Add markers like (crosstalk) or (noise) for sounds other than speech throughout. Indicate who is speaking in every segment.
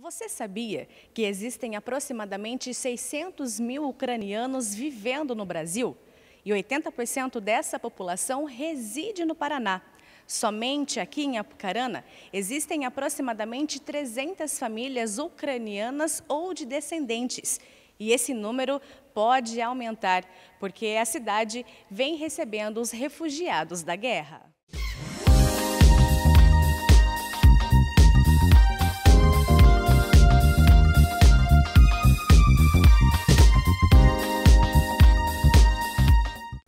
Speaker 1: Você sabia que existem aproximadamente 600 mil ucranianos vivendo no Brasil? E 80% dessa população reside no Paraná. Somente aqui em Apucarana existem aproximadamente 300 famílias ucranianas ou de descendentes. E esse número pode aumentar, porque a cidade vem recebendo os refugiados da guerra.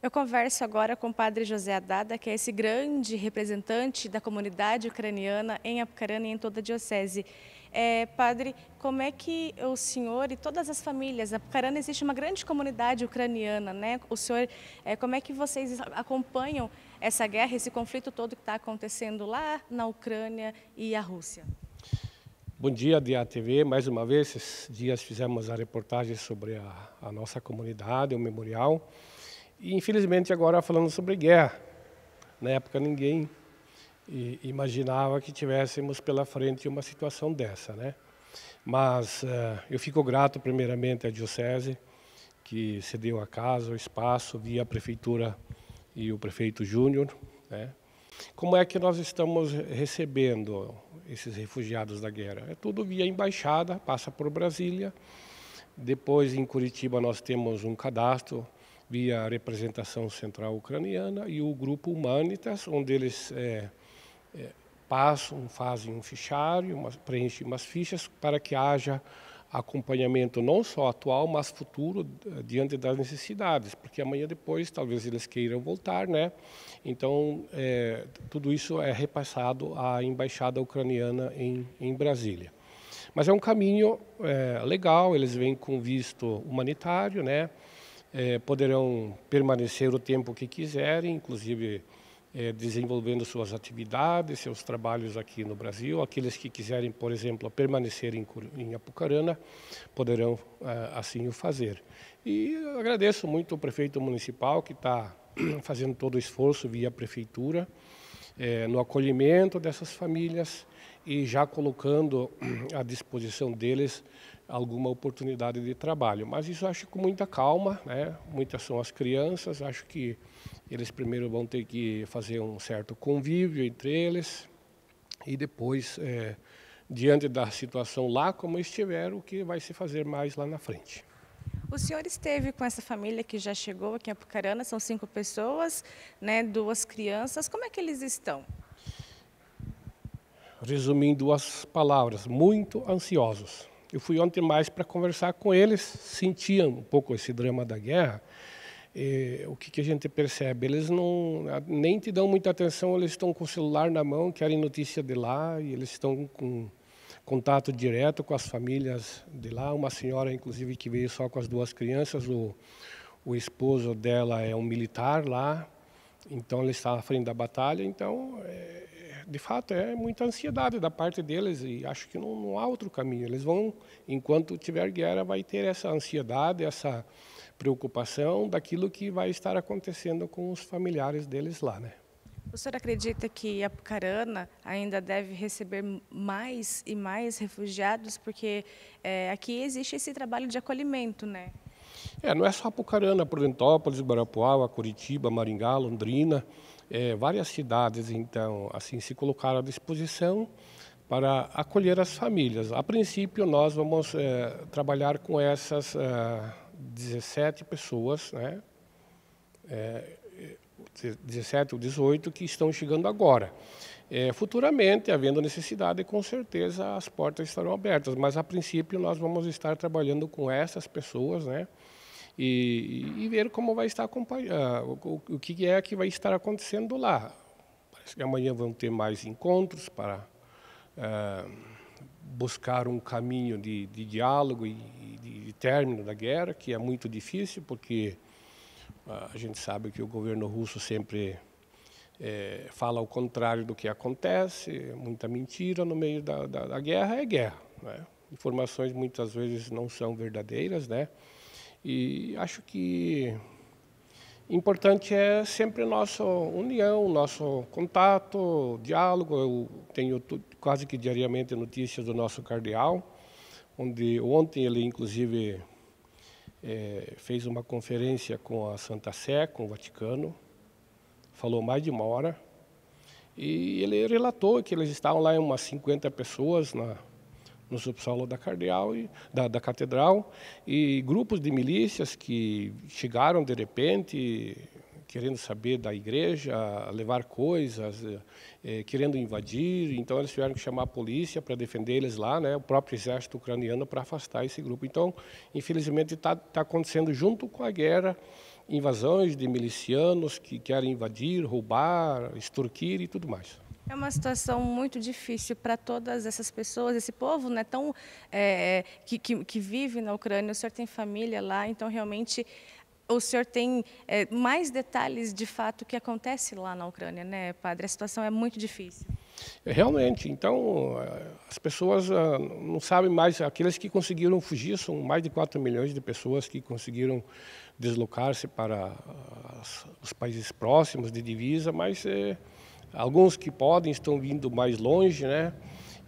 Speaker 1: Eu converso agora com o padre José Adada, que é esse grande representante da comunidade ucraniana em Apucarana e em toda a diocese. É, padre, como é que o senhor e todas as famílias, Apucarana existe uma grande comunidade ucraniana, né? O senhor, é, como é que vocês acompanham essa guerra, esse conflito todo que está acontecendo lá na Ucrânia e a Rússia?
Speaker 2: Bom dia, Dia TV. Mais uma vez, esses dias fizemos a reportagem sobre a, a nossa comunidade, o memorial. E infelizmente agora falando sobre guerra. Na época ninguém imaginava que tivéssemos pela frente uma situação dessa, né? Mas eh, eu fico grato primeiramente à diocese que cedeu a casa, o espaço, via a prefeitura e o prefeito Júnior, né? Como é que nós estamos recebendo esses refugiados da guerra? É tudo via embaixada, passa por Brasília. Depois, em Curitiba, nós temos um cadastro via a representação central ucraniana, e o grupo Humanitas, onde eles é, é, passam, fazem um fichário, uma, preenchem umas fichas para que haja acompanhamento não só atual, mas futuro diante das necessidades, porque amanhã depois talvez eles queiram voltar, né? Então é, tudo isso é repassado à embaixada ucraniana em, em Brasília. Mas é um caminho é, legal, eles vêm com visto humanitário, né? Eh, poderão permanecer o tempo que quiserem, inclusive eh, desenvolvendo suas atividades, seus trabalhos aqui no Brasil. Aqueles que quiserem, por exemplo, permanecer em, em Apucarana, poderão eh, assim o fazer. E agradeço muito o prefeito municipal que está (clears throat) fazendo todo o esforço via prefeitura no acolhimento dessas famílias, e já colocando (clears throat) à disposição deles alguma oportunidade de trabalho. Mas isso acho com muita calma, né? muitas são as crianças, acho que eles primeiro vão ter que fazer um certo convívio entre eles e depois, é, diante da situação lá como estiver, o que vai se fazer mais lá na frente.
Speaker 1: O senhor esteve com essa família que já chegou aqui em Apucarana, são cinco pessoas, né, duas crianças, como é que eles estão?
Speaker 2: resumindo as palavras, muito ansiosos. Eu fui ontem mais para conversar com eles, sentiam um pouco esse drama da guerra. E, o que, que, a gente percebe? Eles não nem te dão muita atenção, eles estão com o celular na mão, querem notícia de lá, e eles estão com contato direto com as famílias de lá. Uma senhora, inclusive, que veio só com as duas crianças, o, o esposo dela é um militar lá, então ele está à frente da batalha, então é, de fato, é muita ansiedade da parte deles e acho que não, não há outro caminho. Eles vão, enquanto tiver guerra, vai ter essa ansiedade, essa preocupação daquilo que vai estar acontecendo com os familiares deles lá, né?
Speaker 1: O senhor acredita que Apucarana ainda deve receber mais e mais refugiados? Porque é, aqui existe esse trabalho de acolhimento, né? É, não é
Speaker 2: só Apucarana, Prudentópolis, Guarapuava, Curitiba, Maringá, Londrina é, várias cidades então assim se colocaram à disposição para acolher as famílias. A princípio nós vamos é, trabalhar com essas é, 17 pessoas, né? É, 17 é, ou 18 que estão chegando agora. É, futuramente, havendo necessidade, com certeza as portas estarão abertas, mas a princípio nós vamos estar trabalhando com essas pessoas, né? e, e ver como vai estar acompanhando, ah, o, o, que é que vai estar acontecendo lá. Parece que amanhã vão ter mais encontros para ah, buscar um caminho de, de diálogo e, de, de, término da guerra, que é muito difícil, porque ah, a gente sabe que o governo russo sempre é, fala o contrário do que acontece, é muita mentira no meio da, da, da guerra é guerra. Né? Informações muitas vezes não são verdadeiras, né? E acho que importante é sempre nossa união, nosso contato, diálogo. Eu tenho quase que diariamente notícias do nosso cardeal, onde ontem ele, inclusive, é, fez uma conferência com a Santa Sé, com o Vaticano, falou mais de uma hora, e ele relatou que eles estavam lá em umas 50 pessoas na no subsolo da, cardeal e, da, da catedral, e grupos de milícias que chegaram de repente querendo saber da igreja, levar coisas, eh, eh, querendo invadir. Então eles tiveram que chamar a polícia para defender eles lá, né, o próprio exército ucraniano para afastar esse grupo. Então, infelizmente, está tá acontecendo junto com a guerra invasões de milicianos que querem invadir, roubar, extorquir e tudo mais.
Speaker 1: É uma situação muito difícil para todas essas pessoas, esse povo né, tão, é, é, que, que, que vive na Ucrânia. O senhor tem família lá, então realmente o senhor tem é, mais detalhes de fato que acontece lá na Ucrânia, né, padre? A situação é muito difícil.
Speaker 2: É, realmente, então é, as pessoas ah, não sabem mais, aqueles que conseguiram fugir, são mais de 4 milhões de pessoas que conseguiram deslocar-se para ah, os países próximos de divisa, mas é, Alguns que podem estão indo mais longe, né?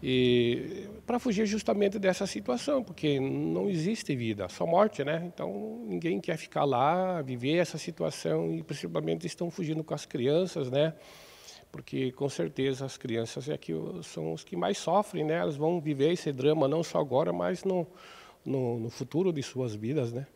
Speaker 2: E para fugir justamente dessa situação, porque não existe vida, só morte, né? Então ninguém quer ficar lá, viver essa situação e principalmente estão fugindo com as crianças, né? Porque com certeza as crianças é que são os que mais sofrem, né? Elas vão viver esse drama não só agora, mas no, no, no futuro de suas vidas, né?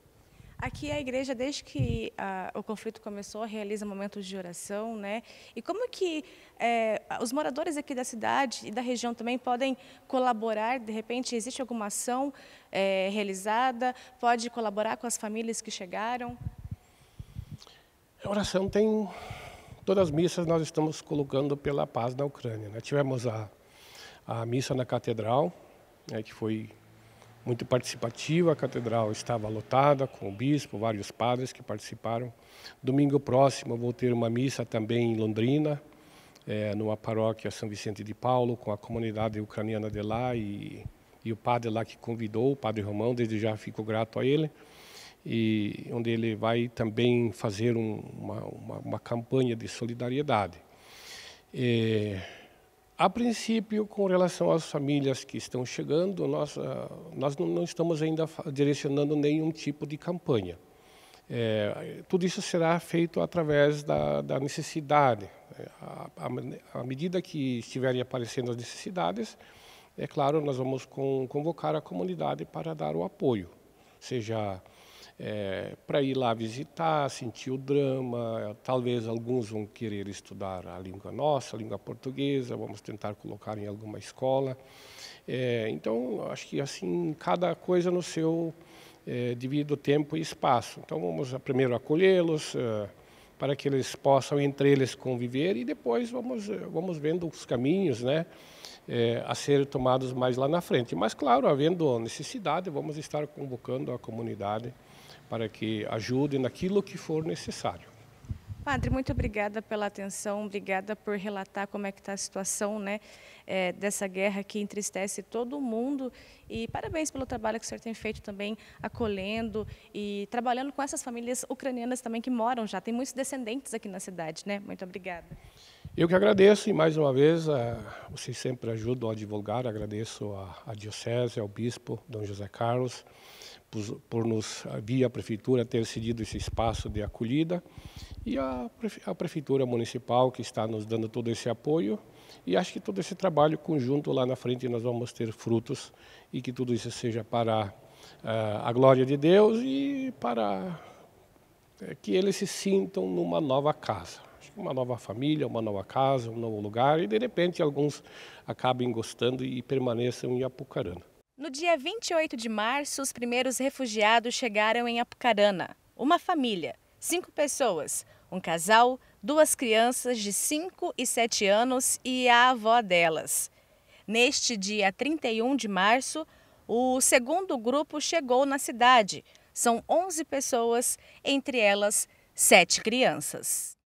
Speaker 1: Aqui a igreja, desde que ah, o conflito começou, realiza momentos de oração, né? E como que eh, os moradores aqui da cidade e da região também podem colaborar? De repente, existe alguma ação eh, realizada? Pode colaborar com as famílias que chegaram?
Speaker 2: A oração tem... Todas as missas nós estamos colocando pela paz na Ucrânia. Né? Tivemos a, a missa na Catedral, né, que foi muito participativa. A catedral estava lotada com o bispo, vários padres que participaram. Domingo próximo vou ter uma missa também em Londrina, é, numa paróquia São Vicente de Paulo, com a comunidade ucraniana de lá e, e o padre lá que convidou, o padre Romão, desde já fico grato a ele e onde ele vai também fazer um, uma, uma, uma, campanha de solidariedade. É, a princípio, com relação às famílias que estão chegando, nós, ah, nós não estamos ainda direcionando nenhum tipo de campanha. É, tudo isso será feito através da, da necessidade. É, à medida que estiverem aparecendo as necessidades, é claro, nós vamos com, convocar a comunidade para dar o apoio, seja é, para ir lá visitar, sentir o drama. É, talvez alguns vão querer estudar a língua nossa, a língua portuguesa, vamos tentar colocar em alguma escola. É, então, acho que assim, cada coisa no seu é, devido tempo e espaço. Então, vamos é, primeiro acolhê-los, é, para que eles possam entre eles conviver e depois vamos, é, vamos vendo os caminhos, né? É, a ser tomados mais lá na frente. Mas, claro, havendo necessidade, vamos estar convocando a comunidade para que ajude naquilo que for necessário.
Speaker 1: Padre, muito obrigada pela atenção, obrigada por relatar como é que está a situação né, é, dessa guerra que entristece todo mundo. E parabéns pelo trabalho que o senhor tem feito também, acolhendo e trabalhando com essas famílias ucranianas também que moram já. Tem muitos descendentes aqui na cidade, né? Muito obrigada.
Speaker 2: Eu que agradeço e mais uma vez eh, vocês sempre ajudam a divulgar. Agradeço à Diocese, ao Bispo Dom José Carlos por, por, nos, eh, via a Prefeitura, ter cedido esse espaço de acolhida e a, a Prefeitura Municipal que está nos dando todo esse apoio. E acho que todo esse trabalho conjunto lá na frente nós vamos ter frutos e que tudo isso seja para eh, a glória de Deus e para que eles se sintam numa nova casa uma nova família, uma nova casa, um novo lugar, e de repente alguns acabem gostando e permaneçam em Apucarana.
Speaker 1: No dia 28 de março, os primeiros refugiados chegaram em Apucarana. Uma família, cinco pessoas, um casal, duas crianças de 5 e 7 anos e a avó delas. Neste dia 31 de março, o segundo grupo chegou na cidade. São 11 pessoas, entre elas sete crianças.